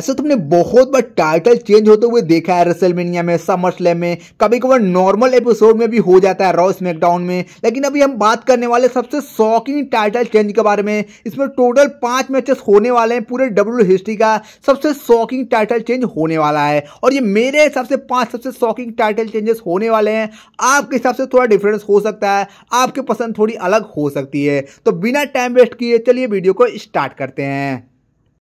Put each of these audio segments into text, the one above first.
वैसे तुमने बहुत बार टाइटल चेंज होते हुए देखा है रेसलमेनिया में स्लैम में कभी कभार नॉर्मल एपिसोड में भी हो जाता है रॉ स्मैकडाउन में लेकिन अभी हम बात करने वाले सबसे शॉकिंग टाइटल चेंज के बारे में इसमें टोटल पांच मैचेस होने वाले हैं पूरे डब्ल्यू हिस्ट्री e का सबसे शॉकिंग टाइटल चेंज होने वाला है और ये मेरे हिसाब से पांच सबसे शॉकिंग टाइटल चेंजेस होने वाले हैं आपके हिसाब से थोड़ा डिफरेंस हो सकता है आपकी पसंद थोड़ी अलग हो सकती है तो बिना टाइम वेस्ट किए चलिए वीडियो को स्टार्ट करते हैं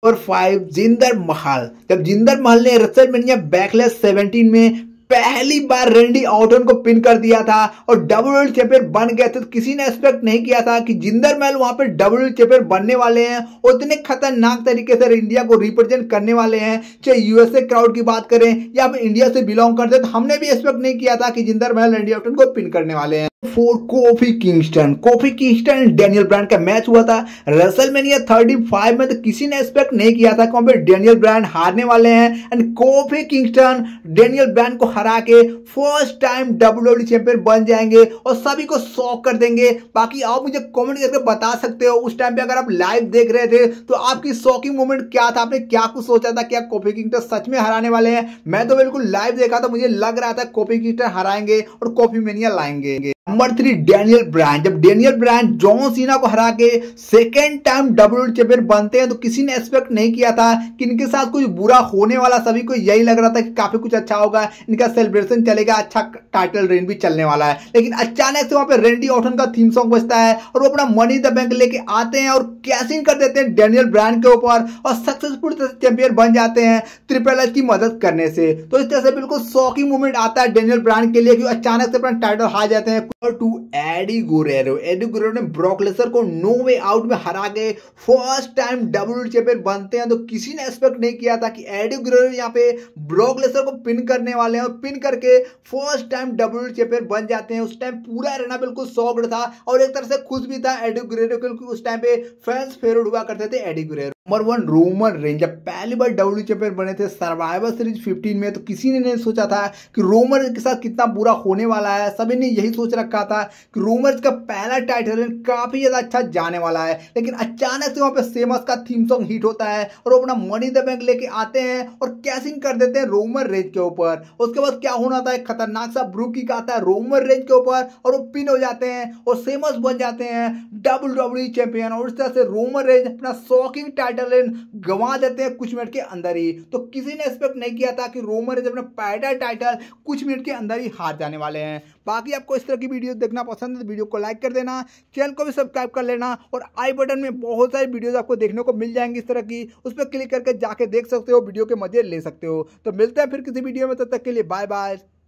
नंबर फाइव जिंदर महल जब जिंदर महल ने रेसलमेनिया बैकलेस 17 में पहली बार रेंडी ऑटन को पिन कर दिया था और डबल वर्ल्ड चैंपियन बन गए थे तो किसी ने एक्सपेक्ट नहीं किया था कि जिंदर महल वहां पर डबल वर्ल्ड चैंपियन बनने वाले हैं उतने खतरनाक तरीके से इंडिया को रिप्रेजेंट करने वाले हैं चाहे यूएसए क्राउड की बात करें या फिर इंडिया से बिलोंग करते तो हमने भी एक्सपेक्ट नहीं किया था कि जिंदर महल रेंडी ऑटन को पिन करने वाले हैं for Kofi Kingston Kofi Kingston Daniel Bryan का मैच हुआ था रसलमेनिया थर्टी फाइव में तो किसी ने एक्सपेक्ट नहीं किया था क्योंकि डेनियल ब्रांड हारने वाले हैं and Kofi Kingston Daniel Bryan को हरा के फर्स्ट टाइम डब्ल्यू चैंपियन बन जाएंगे और सभी को शॉक कर देंगे बाकी आप मुझे कॉमेंट करके बता सकते हो उस टाइम पे अगर आप लाइव देख रहे थे तो आपकी शॉकिंग मोमेंट क्या था आपने क्या कुछ सोचा था क्या कॉफी किंगस्टन सच में हराने वाले हैं मैं तो बिल्कुल लाइव देखा था मुझे लग रहा था कॉफी किंगस्टन हराएंगे और कॉफी मेनिया लाएंगे नंबर थ्री डेनियल ब्रांड जब डेनियल ब्रांड जॉन सीना को हरा के सेकेंड टाइम डब्ल्यू चैंपियन बनते हैं तो किसी ने एक्सपेक्ट नहीं किया था कि इनके साथ कुछ बुरा होने वाला सभी को यही लग रहा था कि काफी कुछ अच्छा होगा इनका सेलिब्रेशन चलेगा अच्छा टाइटल रेन भी चलने वाला है लेकिन अचानक से वहां पर रेंडी ऑटन का थीम सॉन्ग बजता है और वो अपना मनी द बैंक लेके आते हैं और कैशिंग कर देते हैं डेनियल ब्रांड के ऊपर और सक्सेसफुल चैंपियन बन जाते हैं ट्रिपल एच की मदद करने से तो इस तरह से बिल्कुल शॉकिंग मूवमेंट आता है डेनियल ब्रांड के लिए कि अचानक से अपना टाइटल हार जाते हैं number two Eddie Guerrero Eddie Guerrero ने ब्रॉक को नो वे आउट में हरा गए फर्स्ट टाइम डब्ल्यू चैंपियन बनते हैं तो किसी ने एक्सपेक्ट नहीं किया था कि एडी गुरेरो यहाँ पे ब्रॉक को पिन करने वाले हैं और पिन करके फर्स्ट टाइम डब्ल्यू चैंपियन बन जाते हैं उस टाइम पूरा रहना बिल्कुल सॉफ्ट था और एक तरह से खुश भी था एडी गुरेरो क्योंकि उस टाइम पे फैंस फेवरेट हुआ करते थे Eddie Guerrero number one Roman Reigns जब पहली बार डब्ल्यू चैंपियन बने थे सर्वाइवर सीरीज 15 में तो किसी ने नहीं सोचा था कि रोमर के साथ कितना बुरा होने वाला है सभी ने यही सोच रखा था कि रोमर का पहला टाइटल काफी ज्यादा अच्छा जाने वाला है लेकिन अचानक से वहां पे सेमस का थीम सॉन्ग हिट होता है और वो अपना मनी द बैंक लेके आते हैं और कैसिंग कर देते हैं रोमन रेंज के ऊपर उसके बाद क्या होना था खतरनाक सा ब्रू की आता है रोमन रेंज के ऊपर और वो पिन हो जाते हैं और सेमस बन जाते हैं डब्ल्यू चैंपियन और इस तरह से रोमन रेंज अपना शॉकिंग टाइटल सैंडरलैंड गंवा देते हैं कुछ मिनट के अंदर ही तो किसी ने एक्सपेक्ट नहीं किया था कि रोमन रोमर अपने पैटल टाइटल कुछ मिनट के अंदर ही हार जाने वाले हैं बाकी आपको इस तरह की वीडियो देखना पसंद है तो वीडियो को लाइक कर देना चैनल को भी सब्सक्राइब कर लेना और आई बटन में बहुत सारी वीडियोज आपको देखने को मिल जाएंगी इस तरह की उस पर क्लिक करके जाके देख सकते हो वीडियो के मजे ले सकते हो तो मिलते हैं फिर किसी वीडियो में तब तक के लिए बाय बाय